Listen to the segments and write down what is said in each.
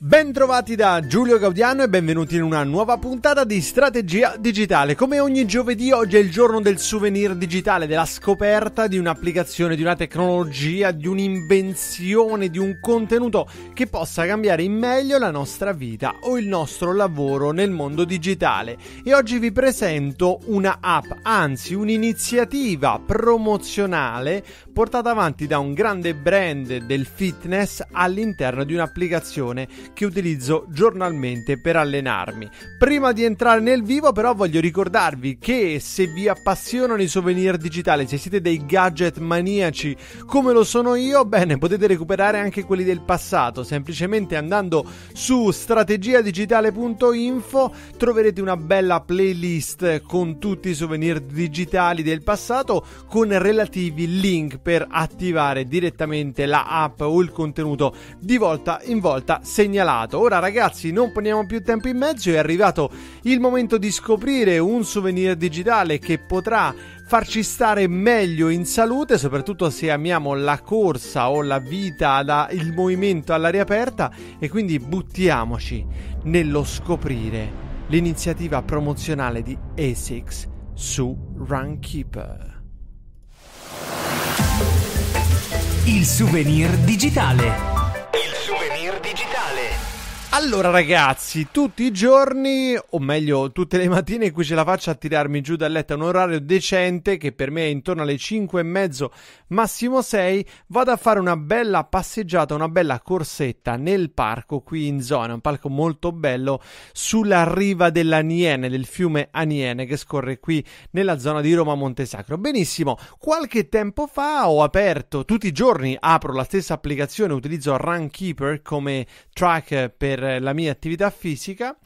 Bentrovati da Giulio Gaudiano e benvenuti in una nuova puntata di Strategia Digitale. Come ogni giovedì oggi è il giorno del souvenir digitale, della scoperta di un'applicazione, di una tecnologia, di un'invenzione, di un contenuto che possa cambiare in meglio la nostra vita o il nostro lavoro nel mondo digitale. E oggi vi presento una app, anzi un'iniziativa promozionale portata avanti da un grande brand del fitness all'interno di un'applicazione che utilizzo giornalmente per allenarmi. Prima di entrare nel vivo però voglio ricordarvi che se vi appassionano i souvenir digitali, se siete dei gadget maniaci come lo sono io, bene, potete recuperare anche quelli del passato, semplicemente andando su strategiadigitale.info troverete una bella playlist con tutti i souvenir digitali del passato con relativi link per attivare direttamente la app o il contenuto di volta in volta segnalato. Ora ragazzi non poniamo più tempo in mezzo, è arrivato il momento di scoprire un souvenir digitale che potrà farci stare meglio in salute, soprattutto se amiamo la corsa o la vita, la, il movimento all'aria aperta e quindi buttiamoci nello scoprire l'iniziativa promozionale di ASICS su Runkeeper. Il souvenir digitale. Il souvenir digitale. Allora ragazzi, tutti i giorni, o meglio tutte le mattine in cui ce la faccio a tirarmi giù dal letto a un orario decente, che per me è intorno alle 5 e mezzo, massimo 6, vado a fare una bella passeggiata, una bella corsetta nel parco qui in zona, un parco molto bello, sulla riva dell'Aniene, del fiume Aniene che scorre qui nella zona di Roma Montesacro. Benissimo, qualche tempo fa ho aperto, tutti i giorni apro la stessa applicazione, utilizzo Runkeeper come track per la mia attività fisica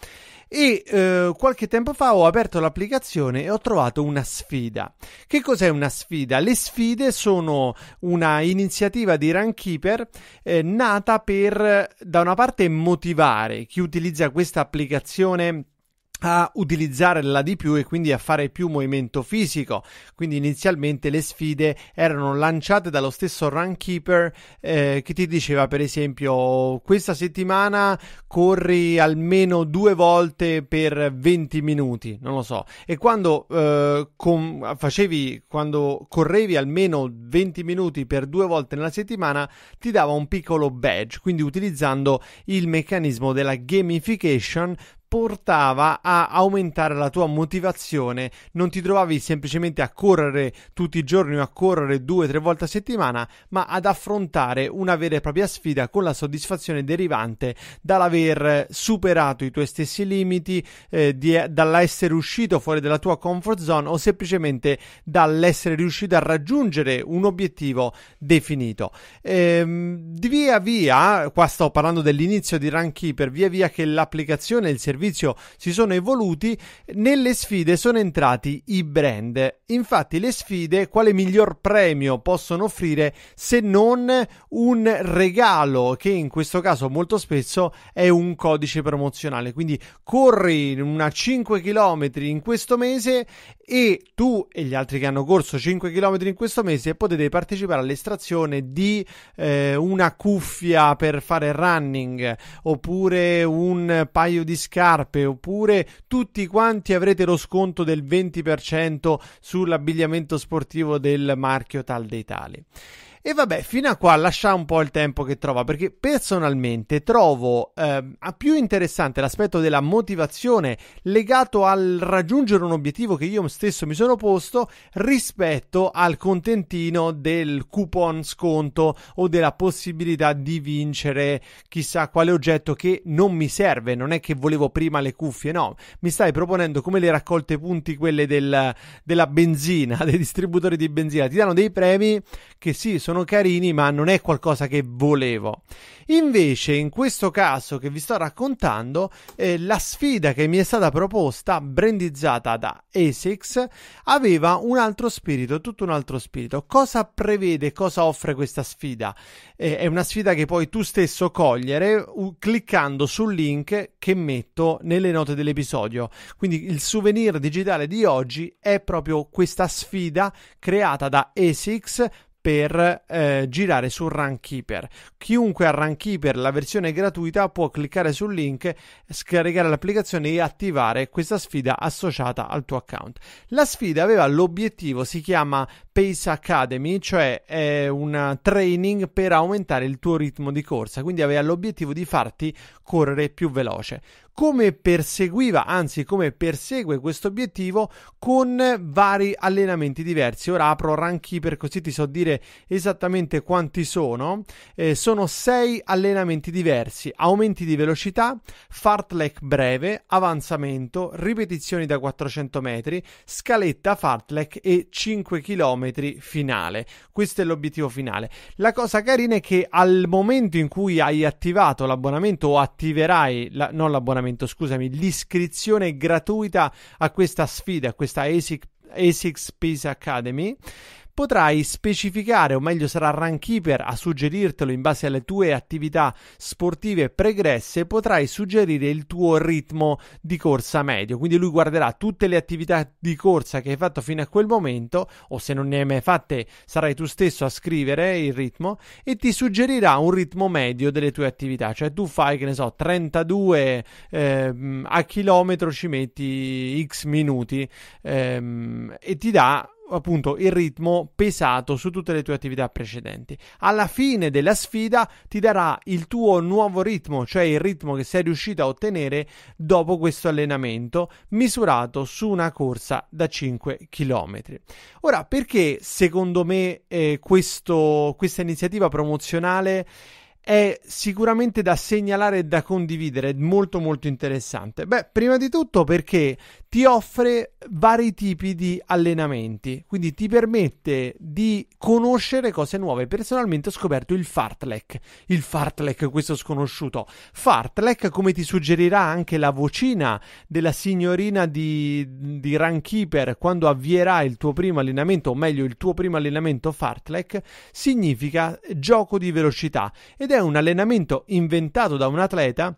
e eh, qualche tempo fa ho aperto l'applicazione e ho trovato una sfida. Che cos'è una sfida? Le sfide sono una iniziativa di Runkeeper eh, nata per da una parte motivare chi utilizza questa applicazione a utilizzarla di più e quindi a fare più movimento fisico. Quindi inizialmente le sfide erano lanciate dallo stesso run keeper eh, che ti diceva per esempio questa settimana corri almeno due volte per 20 minuti, non lo so. E quando eh, com- facevi quando correvi almeno 20 minuti per due volte nella settimana ti dava un piccolo badge, quindi utilizzando il meccanismo della gamification portava a aumentare la tua motivazione, non ti trovavi semplicemente a correre tutti i giorni o a correre due o tre volte a settimana, ma ad affrontare una vera e propria sfida con la soddisfazione derivante dall'aver superato i tuoi stessi limiti, eh, di, dall'essere uscito fuori dalla tua comfort zone o semplicemente dall'essere riuscito a raggiungere un obiettivo definito. Ehm, via via, qua sto parlando dell'inizio di Runkeeper, via via che l'applicazione e il servizio servizio si sono evoluti, nelle sfide sono entrati i brand. Infatti le sfide quale miglior premio possono offrire se non un regalo che in questo caso molto spesso è un codice promozionale. Quindi corri una 5 km in questo mese e tu e gli altri che hanno corso 5 km in questo mese potete partecipare all'estrazione di eh, una cuffia per fare running oppure un paio di scarpe oppure tutti quanti avrete lo sconto del 20% sull'abbigliamento sportivo del marchio Tal dei Tali. E vabbè, fino a qua lascia un po' il tempo che trova, perché personalmente trovo eh, più interessante l'aspetto della motivazione legato al raggiungere un obiettivo che io stesso mi sono posto rispetto al contentino del coupon sconto o della possibilità di vincere chissà quale oggetto che non mi serve, non è che volevo prima le cuffie, no, mi stai proponendo come le raccolte punti quelle del, della benzina, dei distributori di benzina, ti danno dei premi che sì, sono sono carini, ma non è qualcosa che volevo. Invece, in questo caso che vi sto raccontando, eh, la sfida che mi è stata proposta, brandizzata da ASICS, aveva un altro spirito, tutto un altro spirito. Cosa prevede, cosa offre questa sfida? Eh, è una sfida che puoi tu stesso cogliere uh, cliccando sul link che metto nelle note dell'episodio. Quindi il souvenir digitale di oggi è proprio questa sfida creata da ASICS per eh, girare su Runkeeper. Chiunque ha Runkeeper, la versione gratuita, può cliccare sul link, scaricare l'applicazione e attivare questa sfida associata al tuo account. La sfida aveva l'obiettivo, si chiama Pace Academy, cioè è un training per aumentare il tuo ritmo di corsa, quindi aveva l'obiettivo di farti correre più veloce. Come perseguiva, anzi come persegue questo obiettivo con vari allenamenti diversi. Ora apro Ranky per così ti so dire esattamente quanti sono. Eh, sono sei allenamenti diversi: aumenti di velocità, fartlek breve, avanzamento, ripetizioni da 400 metri, scaletta fartlek e 5 km chilometri finale. Questo è l'obiettivo finale. La cosa carina è che al momento in cui hai attivato l'abbonamento o attiverai, la, non l'abbonamento, scusami, l'iscrizione gratuita a questa sfida, a questa ASIC ASICS Peace Academy potrai specificare, o meglio sarà Runkeeper a suggerirtelo in base alle tue attività sportive pregresse, potrai suggerire il tuo ritmo di corsa medio. Quindi lui guarderà tutte le attività di corsa che hai fatto fino a quel momento, o se non ne hai mai fatte sarai tu stesso a scrivere il ritmo, e ti suggerirà un ritmo medio delle tue attività. Cioè tu fai, che ne so, 32 eh, a chilometro ci metti x minuti ehm, e ti dà appunto il ritmo pesato su tutte le tue attività precedenti. Alla fine della sfida ti darà il tuo nuovo ritmo, cioè il ritmo che sei riuscito a ottenere dopo questo allenamento misurato su una corsa da 5 km. Ora, perché secondo me eh, questo, questa iniziativa promozionale è sicuramente da segnalare e da condividere, è molto molto interessante. Beh, prima di tutto perché ti offre vari tipi di allenamenti, quindi ti permette di conoscere cose nuove. Personalmente ho scoperto il fartlek, il fartlek questo sconosciuto. Fartlek, come ti suggerirà anche la vocina della signorina di, di Runkeeper quando avvierà il tuo primo allenamento, o meglio il tuo primo allenamento fartlek, significa gioco di velocità ed è un allenamento inventato da un atleta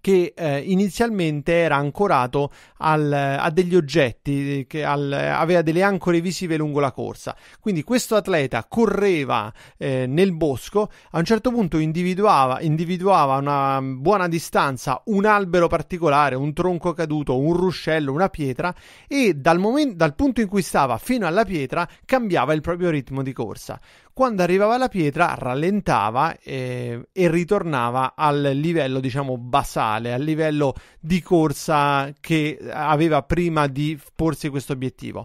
che eh, inizialmente era ancorato al, a degli oggetti, eh, che al, aveva delle ancore visive lungo la corsa. Quindi questo atleta correva eh, nel bosco, a un certo punto individuava, individuava una buona distanza un albero particolare, un tronco caduto, un ruscello, una pietra e dal, momento, dal punto in cui stava fino alla pietra cambiava il proprio ritmo di corsa quando arrivava la pietra rallentava eh, e ritornava al livello diciamo basale, al livello di corsa che aveva prima di porsi questo obiettivo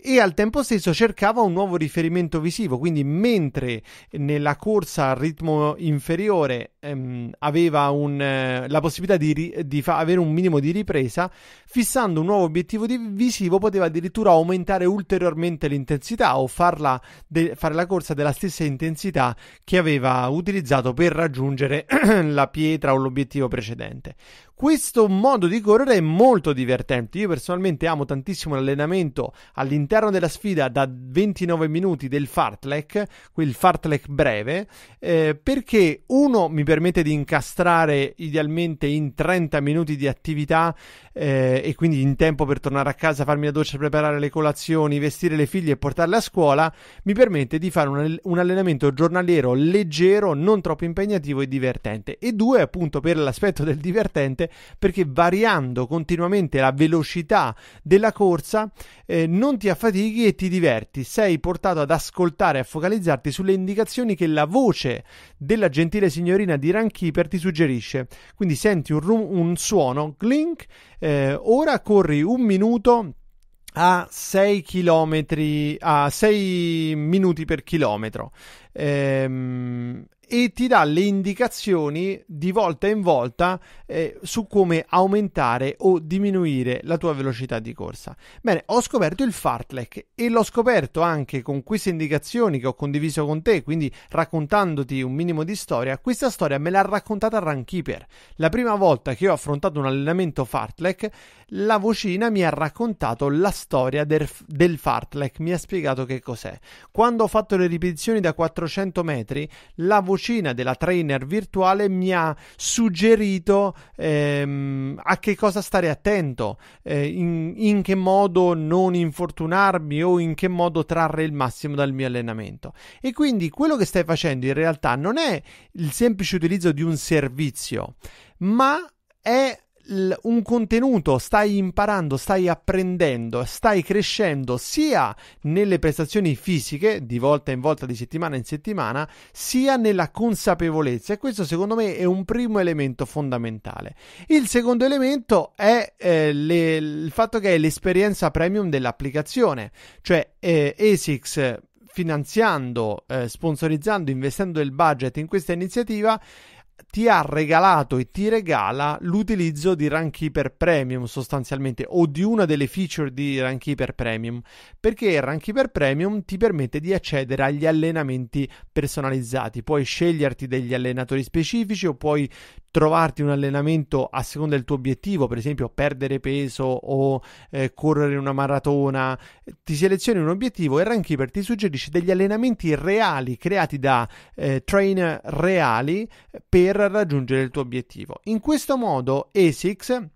e al tempo stesso cercava un nuovo riferimento visivo, quindi mentre nella corsa a ritmo inferiore ehm, aveva un, eh, la possibilità di, ri- di fa- avere un minimo di ripresa, fissando un nuovo obiettivo di- visivo poteva addirittura aumentare ulteriormente l'intensità o farla de- fare la corsa della stessa intensità che aveva utilizzato per raggiungere la pietra o l'obiettivo precedente questo modo di correre è molto divertente. Io personalmente amo tantissimo l'allenamento all'interno della sfida da 29 minuti del fartlek, quel fartlek breve, eh, perché uno mi permette di incastrare idealmente in 30 minuti di attività eh, e quindi in tempo per tornare a casa, farmi la doccia, preparare le colazioni, vestire le figlie e portarle a scuola, mi permette di fare un, un allenamento giornaliero leggero, non troppo impegnativo e divertente. E due, appunto, per l'aspetto del divertente perché variando continuamente la velocità della corsa eh, non ti affatichi e ti diverti, sei portato ad ascoltare e a focalizzarti sulle indicazioni che la voce della gentile signorina di Runkeeper ti suggerisce. Quindi senti un, rum- un suono, clink, eh, ora corri un minuto a 6 km a 6 minuti per chilometro ehm, e ti dà le indicazioni di volta in volta eh, su come aumentare o diminuire la tua velocità di corsa. Bene, ho scoperto il fartlek e l'ho scoperto anche con queste indicazioni che ho condiviso con te, quindi raccontandoti un minimo di storia. Questa storia me l'ha raccontata Runkeeper. La prima volta che ho affrontato un allenamento fartlek, la vocina mi ha raccontato la storia del, del fartlek, mi ha spiegato che cos'è. Quando ho fatto le ripetizioni da 400 metri, la vocina cucina della trainer virtuale mi ha suggerito ehm, a che cosa stare attento, eh, in, in che modo non infortunarmi o in che modo trarre il massimo dal mio allenamento. E quindi quello che stai facendo in realtà non è il semplice utilizzo di un servizio, ma è un contenuto, stai imparando, stai apprendendo, stai crescendo sia nelle prestazioni fisiche di volta in volta, di settimana in settimana, sia nella consapevolezza e questo secondo me è un primo elemento fondamentale. Il secondo elemento è eh, le, il fatto che è l'esperienza premium dell'applicazione, cioè eh, ASICS eh, finanziando, eh, sponsorizzando, investendo il budget in questa iniziativa ti ha regalato e ti regala l'utilizzo di Runkeeper Premium sostanzialmente o di una delle feature di Runkeeper Premium perché Runkeeper Premium ti permette di accedere agli allenamenti personalizzati puoi sceglierti degli allenatori specifici o puoi trovarti un allenamento a seconda del tuo obiettivo, per esempio perdere peso o eh, correre una maratona, ti selezioni un obiettivo e Runkeeper ti suggerisce degli allenamenti reali creati da eh, trainer reali eh, per raggiungere il tuo obiettivo. In questo modo ASICS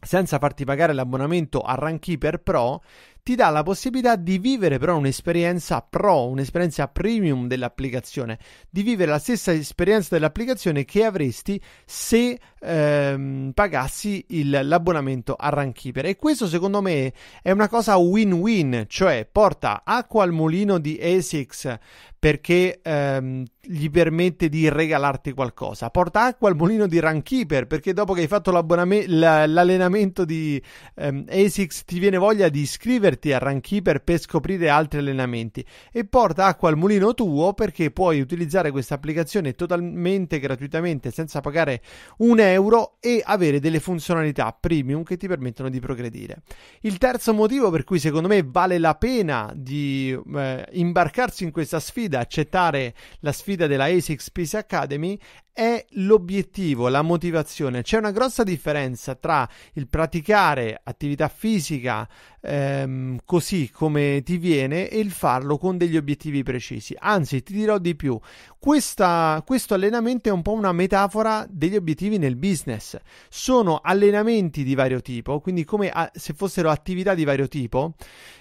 senza farti pagare l'abbonamento a Runkeeper Pro, ti dà la possibilità di vivere però un'esperienza pro, un'esperienza premium dell'applicazione, di vivere la stessa esperienza dell'applicazione che avresti se ehm, pagassi il, l'abbonamento a Runkeeper. E questo secondo me è una cosa win-win, cioè porta acqua al mulino di ASICS perché ehm, gli permette di regalarti qualcosa. Porta acqua al mulino di Runkeeper perché dopo che hai fatto l'allenamento di ehm, ASICS ti viene voglia di iscriverti a Runkeeper per scoprire altri allenamenti. E porta acqua al mulino tuo perché puoi utilizzare questa applicazione totalmente gratuitamente senza pagare un euro e avere delle funzionalità premium che ti permettono di progredire. Il terzo motivo per cui secondo me vale la pena di eh, imbarcarsi in questa sfida sfida, accettare la sfida della ASICS Peace Academy è l'obiettivo, la motivazione. C'è una grossa differenza tra il praticare attività fisica ehm, così come ti viene e il farlo con degli obiettivi precisi. Anzi, ti dirò di più, Questa, questo allenamento è un po' una metafora degli obiettivi nel business. Sono allenamenti di vario tipo, quindi come a, se fossero attività di vario tipo,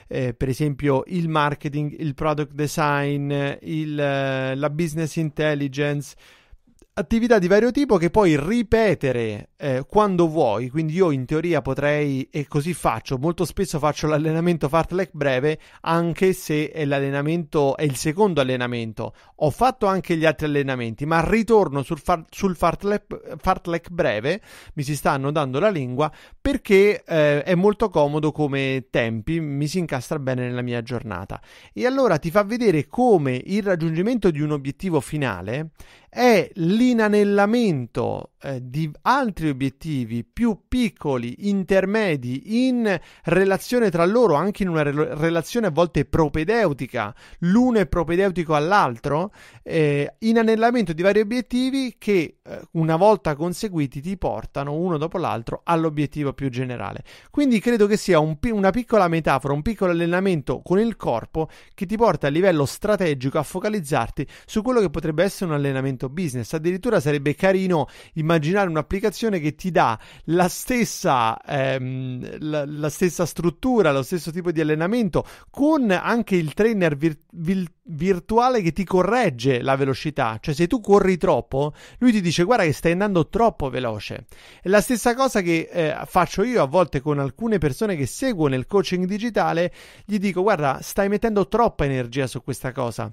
eh, per esempio il marketing, il product design, il, la business intelligence, attività di vario tipo che puoi ripetere eh, quando vuoi, quindi io in teoria potrei e così faccio, molto spesso faccio l'allenamento fartlek breve anche se è l'allenamento è il secondo allenamento. Ho fatto anche gli altri allenamenti, ma ritorno sul, far, sul fartlek, fartlek, breve, mi si sta annodando la lingua perché eh, è molto comodo come tempi, mi si incastra bene nella mia giornata. E allora ti fa vedere come il raggiungimento di un obiettivo finale è l'inanellamento eh, di altri obiettivi più piccoli, intermedi, in relazione tra loro, anche in una re- relazione a volte propedeutica, l'uno è propedeutico all'altro, eh, inanellamento di vari obiettivi che eh, una volta conseguiti ti portano uno dopo l'altro all'obiettivo più generale. Quindi credo che sia un pi- una piccola metafora, un piccolo allenamento con il corpo che ti porta a livello strategico a focalizzarti su quello che potrebbe essere un allenamento questo business. Addirittura sarebbe carino immaginare un'applicazione che ti dà la stessa, ehm, la, la stessa struttura, lo stesso tipo di allenamento, con anche il trainer vir- vir- virtuale che ti corregge la velocità. Cioè, se tu corri troppo, lui ti dice guarda che stai andando troppo veloce. È la stessa cosa che eh, faccio io a volte con alcune persone che seguo nel coaching digitale, gli dico guarda, stai mettendo troppa energia su questa cosa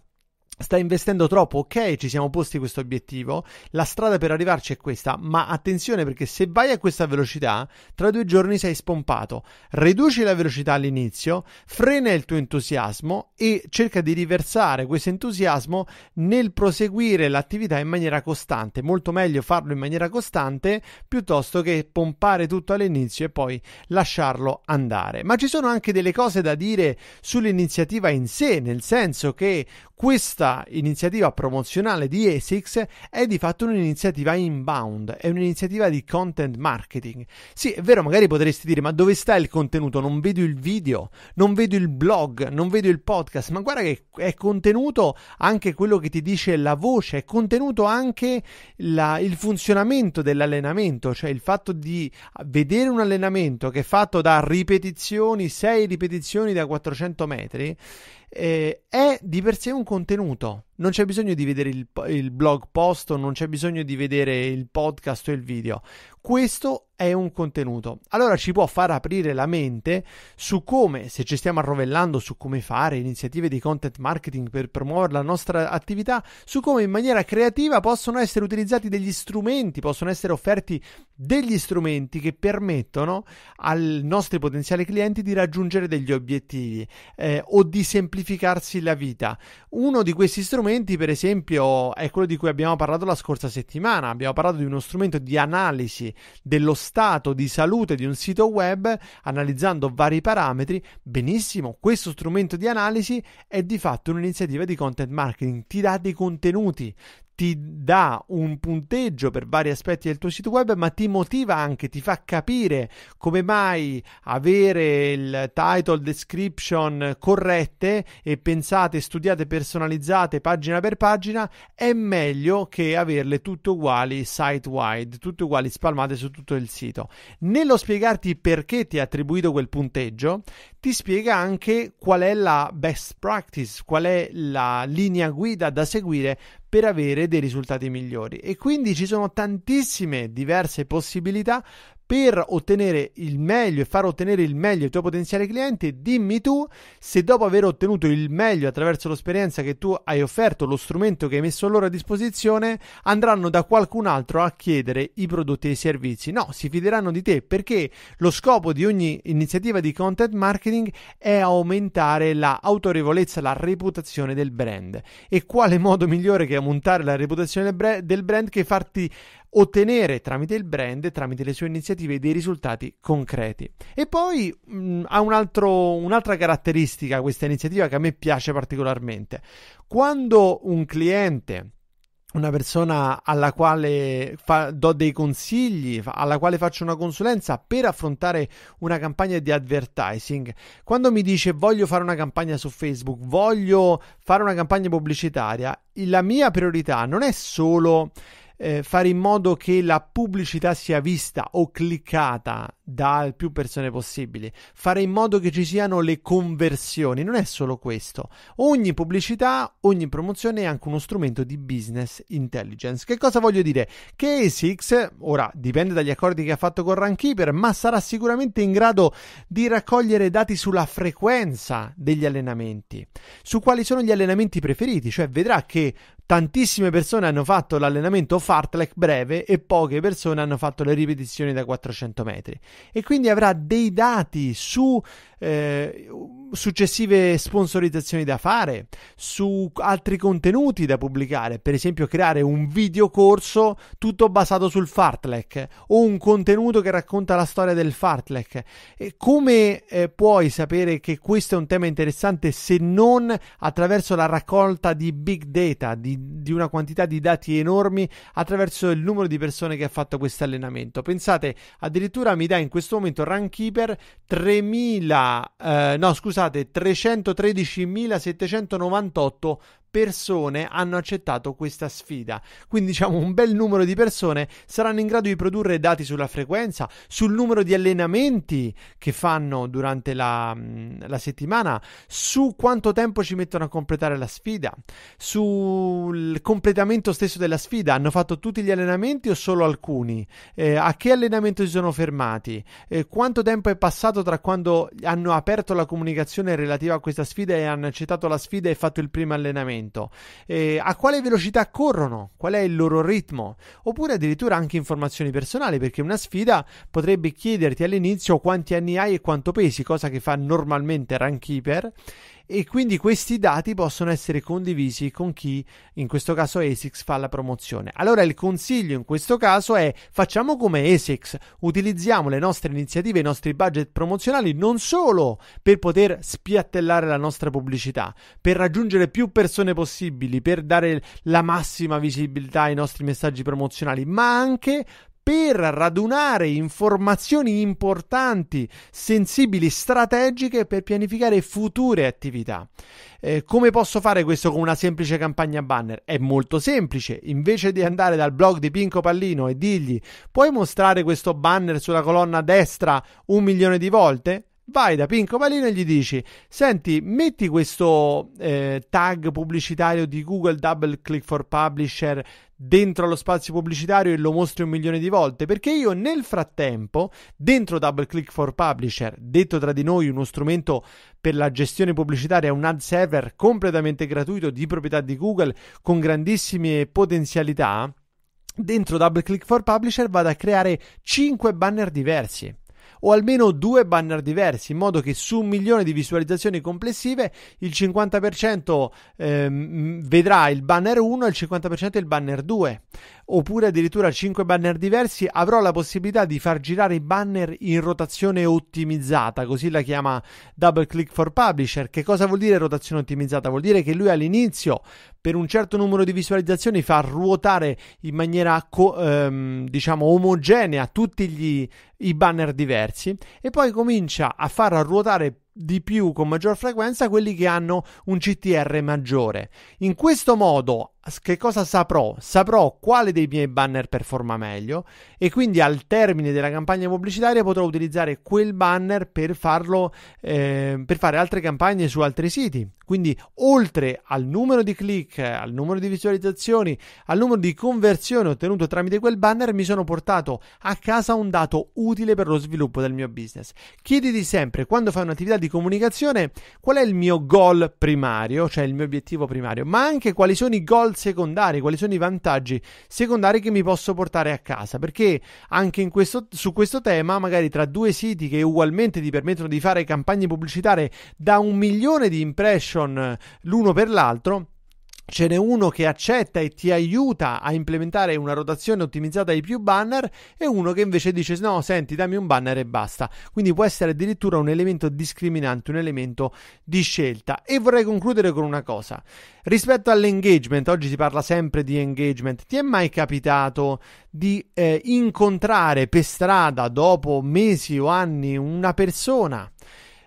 sta investendo troppo, ok, ci siamo posti questo obiettivo, la strada per arrivarci è questa, ma attenzione perché se vai a questa velocità, tra due giorni sei spompato, riduci la velocità all'inizio, frena il tuo entusiasmo e cerca di riversare questo entusiasmo nel proseguire l'attività in maniera costante, molto meglio farlo in maniera costante piuttosto che pompare tutto all'inizio e poi lasciarlo andare. Ma ci sono anche delle cose da dire sull'iniziativa in sé, nel senso che questa questa iniziativa promozionale di ASICS è di fatto un'iniziativa inbound, è un'iniziativa di content marketing. Sì, è vero, magari potresti dire, ma dove sta il contenuto? Non vedo il video, non vedo il blog, non vedo il podcast, ma guarda che è contenuto anche quello che ti dice la voce, è contenuto anche la, il funzionamento dell'allenamento, cioè il fatto di vedere un allenamento che è fatto da ripetizioni, 6 ripetizioni da 400 metri eh, è di per sé un contenuto. Non c'è bisogno di vedere il, il blog post, non c'è bisogno di vedere il podcast o il video. Questo è un contenuto. Allora ci può far aprire la mente su come, se ci stiamo arrovellando su come fare iniziative di content marketing per promuovere la nostra attività, su come in maniera creativa possono essere utilizzati degli strumenti, possono essere offerti degli strumenti che permettono ai nostri potenziali clienti di raggiungere degli obiettivi eh, o di semplificarsi la vita. Uno di questi strumenti, per esempio, è quello di cui abbiamo parlato la scorsa settimana. Abbiamo parlato di uno strumento di analisi dello stato di salute di un sito web analizzando vari parametri, benissimo, questo strumento di analisi è di fatto un'iniziativa di content marketing, ti dà dei contenuti, ti dà un punteggio per vari aspetti del tuo sito web, ma ti motiva anche, ti fa capire come mai avere il title description corrette e pensate, studiate, personalizzate pagina per pagina è meglio che averle tutte uguali site wide, tutte uguali spalmate su tutto il sito. Nello spiegarti perché ti ha attribuito quel punteggio, ti spiega anche qual è la best practice, qual è la linea guida da seguire per avere dei risultati migliori e quindi ci sono tantissime diverse possibilità per ottenere il meglio e far ottenere il meglio ai tuoi potenziali clienti, dimmi tu se dopo aver ottenuto il meglio attraverso l'esperienza che tu hai offerto, lo strumento che hai messo loro a disposizione, andranno da qualcun altro a chiedere i prodotti e i servizi. No, si fideranno di te perché lo scopo di ogni iniziativa di content marketing è aumentare la autorevolezza, la reputazione del brand. E quale modo migliore che aumentare la reputazione del brand che farti ottenere tramite il brand, tramite le sue iniziative, dei risultati concreti. E poi mh, ha un altro, un'altra caratteristica questa iniziativa che a me piace particolarmente. Quando un cliente una persona alla quale fa, do dei consigli, alla quale faccio una consulenza per affrontare una campagna di advertising, quando mi dice voglio fare una campagna su Facebook, voglio fare una campagna pubblicitaria, la mia priorità non è solo eh, fare in modo che la pubblicità sia vista o cliccata da più persone possibili, fare in modo che ci siano le conversioni, non è solo questo. Ogni pubblicità, ogni promozione è anche uno strumento di business intelligence. Che cosa voglio dire? Che ASICS, ora dipende dagli accordi che ha fatto con Runkeeper, ma sarà sicuramente in grado di raccogliere dati sulla frequenza degli allenamenti, su quali sono gli allenamenti preferiti, cioè vedrà che tantissime persone hanno fatto l'allenamento fartlek breve e poche persone hanno fatto le ripetizioni da 400 metri e quindi avrà dei dati su eh, successive sponsorizzazioni da fare, su altri contenuti da pubblicare, per esempio creare un videocorso tutto basato sul fartlek o un contenuto che racconta la storia del fartlek. E come eh, puoi sapere che questo è un tema interessante se non attraverso la raccolta di big data, di, di una quantità di dati enormi, attraverso il numero di persone che ha fatto questo allenamento? Pensate, addirittura mi dà in questo momento Runkeeper 3000, eh, no scusate, 313.798 persone hanno accettato questa sfida. Quindi diciamo un bel numero di persone saranno in grado di produrre dati sulla frequenza, sul numero di allenamenti che fanno durante la, la settimana, su quanto tempo ci mettono a completare la sfida, sul completamento stesso della sfida, hanno fatto tutti gli allenamenti o solo alcuni, eh, a che allenamento si sono fermati, eh, quanto tempo è passato tra quando hanno aperto la comunicazione relativa a questa sfida e hanno accettato la sfida e fatto il primo allenamento movimento, eh, a quale velocità corrono, qual è il loro ritmo, oppure addirittura anche informazioni personali, perché una sfida potrebbe chiederti all'inizio quanti anni hai e quanto pesi, cosa che fa normalmente Runkeeper, e quindi questi dati possono essere condivisi con chi, in questo caso ASICS, fa la promozione. Allora il consiglio in questo caso è facciamo come ASICS, utilizziamo le nostre iniziative, i nostri budget promozionali non solo per poter spiattellare la nostra pubblicità, per raggiungere più persone possibili, per dare la massima visibilità ai nostri messaggi promozionali, ma anche per radunare informazioni importanti, sensibili, strategiche per pianificare future attività. Eh, come posso fare questo con una semplice campagna banner? È molto semplice, invece di andare dal blog di Pinco Pallino e dirgli puoi mostrare questo banner sulla colonna destra un milione di volte? vai da Pinco Palino e gli dici: Senti, metti questo eh, tag pubblicitario di Google Double Click for Publisher dentro allo spazio pubblicitario e lo mostri un milione di volte perché io nel frattempo dentro Double Click for Publisher detto tra di noi uno strumento per la gestione pubblicitaria un ad server completamente gratuito di proprietà di Google con grandissime potenzialità dentro DoubleClick for Publisher vado a creare 5 banner diversi o almeno due banner diversi, in modo che su un milione di visualizzazioni complessive il 50% ehm, vedrà il banner 1 e il 50% il banner 2 oppure addirittura 5 banner diversi, avrò la possibilità di far girare i banner in rotazione ottimizzata, così la chiama Double Click for Publisher. Che cosa vuol dire rotazione ottimizzata? Vuol dire che lui all'inizio per un certo numero di visualizzazioni fa ruotare in maniera co- ehm, diciamo omogenea tutti gli, i banner diversi e poi comincia a far ruotare di più con maggior frequenza quelli che hanno un CTR maggiore. In questo modo, che cosa saprò? Saprò quale dei miei banner performa meglio e quindi al termine della campagna pubblicitaria potrò utilizzare quel banner per farlo eh, per fare altre campagne su altri siti, quindi oltre al numero di click, al numero di visualizzazioni, al numero di conversioni ottenuto tramite quel banner, mi sono portato a casa un dato utile per lo sviluppo del mio business. Chiediti sempre, quando fai un'attività di comunicazione, qual è il mio goal primario, cioè il mio obiettivo primario, ma anche quali sono i goal secondari, quali sono i vantaggi secondari che mi posso portare a casa, perché anche questo, su questo tema, magari tra due siti che ugualmente ti permettono di fare campagne pubblicitarie da un milione di impression, application eh, l'uno per l'altro ce n'è uno che accetta e ti aiuta a implementare una rotazione ottimizzata ai più banner e uno che invece dice no senti dammi un banner e basta quindi può essere addirittura un elemento discriminante un elemento di scelta e vorrei concludere con una cosa rispetto all'engagement oggi si parla sempre di engagement ti è mai capitato di eh, incontrare per strada dopo mesi o anni una persona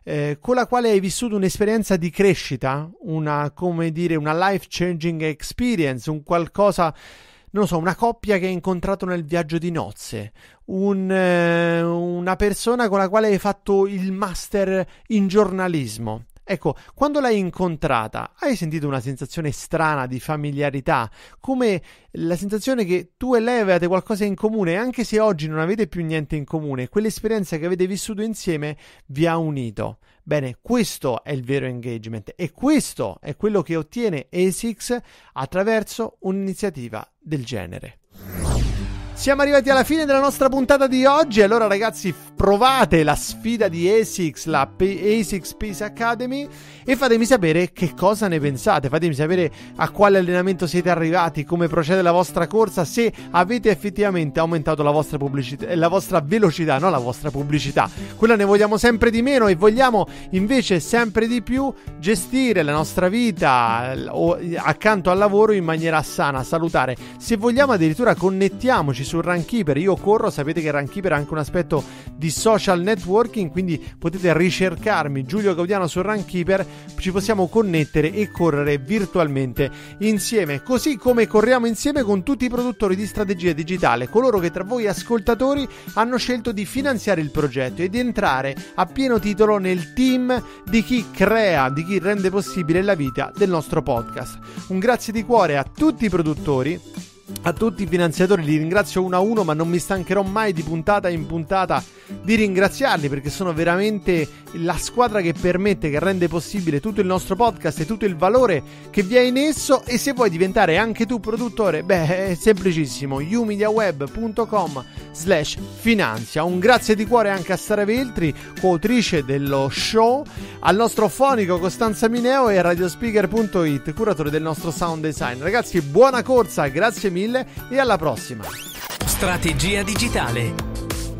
eh, con la quale hai vissuto un'esperienza di crescita, una, come dire, una life changing experience, un qualcosa non so, una coppia che hai incontrato nel viaggio di nozze, un, eh, una persona con la quale hai fatto il master in giornalismo. Ecco, quando l'hai incontrata, hai sentito una sensazione strana di familiarità, come la sensazione che tu e lei avevate qualcosa in comune, anche se oggi non avete più niente in comune, quell'esperienza che avete vissuto insieme vi ha unito. Bene, questo è il vero engagement e questo è quello che ottiene ASICS attraverso un'iniziativa del genere. Siamo arrivati alla fine della nostra puntata di oggi. Allora, ragazzi, provate la sfida di ASICS, la P- ASICS Peace Academy, e fatemi sapere che cosa ne pensate. Fatemi sapere a quale allenamento siete arrivati, come procede la vostra corsa, se avete effettivamente aumentato la vostra, pubblicità, eh, la vostra velocità, non la vostra pubblicità. Quella ne vogliamo sempre di meno e vogliamo invece sempre di più gestire la nostra vita eh, eh, accanto al lavoro in maniera sana, salutare. Se vogliamo, addirittura connettiamoci su Runkeeper. Io corro, sapete che Runkeeper ha anche un aspetto di social networking, quindi potete ricercarmi Giulio Gaudiano su Runkeeper, ci possiamo connettere e correre virtualmente insieme, così come corriamo insieme con tutti i produttori di strategia digitale, coloro che tra voi ascoltatori hanno scelto di finanziare il progetto e di entrare a pieno titolo nel team di chi crea, di chi rende possibile la vita del nostro podcast. Un grazie di cuore a tutti i produttori a tutti i finanziatori li ringrazio uno a uno, ma non mi stancherò mai di puntata in puntata di ringraziarli perché sono veramente la squadra che permette, che rende possibile tutto il nostro podcast e tutto il valore che vi è in esso e se vuoi diventare anche tu produttore, beh è semplicissimo, umediaweb.com slash finanzia. Un grazie di cuore anche a Sara Veltri, coautrice dello show, al nostro fonico Costanza Mineo e a radiospeaker.it, curatore del nostro sound design. Ragazzi, buona corsa, grazie mille e alla prossima. Strategia digitale